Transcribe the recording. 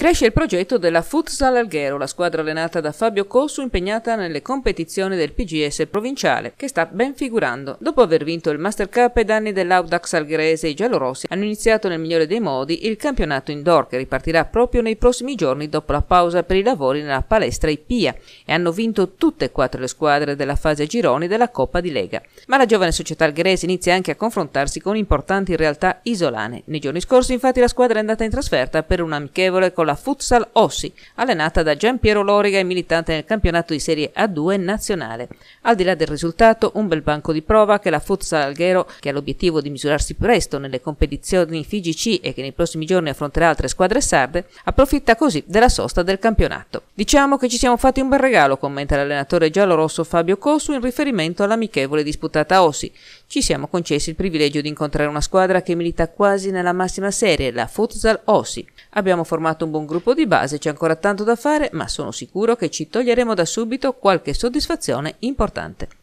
Cresce il progetto della Futsal Alghero, la squadra allenata da Fabio Cossu impegnata nelle competizioni del PGS provinciale, che sta ben figurando. Dopo aver vinto il Master Cup ed anni dell'Audax algherese, i giallorossi hanno iniziato nel migliore dei modi il campionato indoor che ripartirà proprio nei prossimi giorni dopo la pausa per i lavori nella palestra Ipia e hanno vinto tutte e quattro le squadre della fase gironi della Coppa di Lega. Ma la giovane società algherese inizia anche a confrontarsi con importanti realtà isolane. Nei giorni scorsi infatti la squadra è andata in trasferta per un amichevole con la Futsal Ossi, allenata da Gian Piero Loriga e militante nel campionato di Serie A2 nazionale. Al di là del risultato, un bel banco di prova che la Futsal Alghero, che ha l'obiettivo di misurarsi presto nelle competizioni FIGC e che nei prossimi giorni affronterà altre squadre sarde, approfitta così della sosta del campionato. Diciamo che ci siamo fatti un bel regalo, commenta l'allenatore giallorosso Fabio Cosu in riferimento all'amichevole disputata a Ossi. Ci siamo concessi il privilegio di incontrare una squadra che milita quasi nella massima serie, la Futsal Ossi. Abbiamo formato un buon buon gruppo di base, c'è ancora tanto da fare, ma sono sicuro che ci toglieremo da subito qualche soddisfazione importante.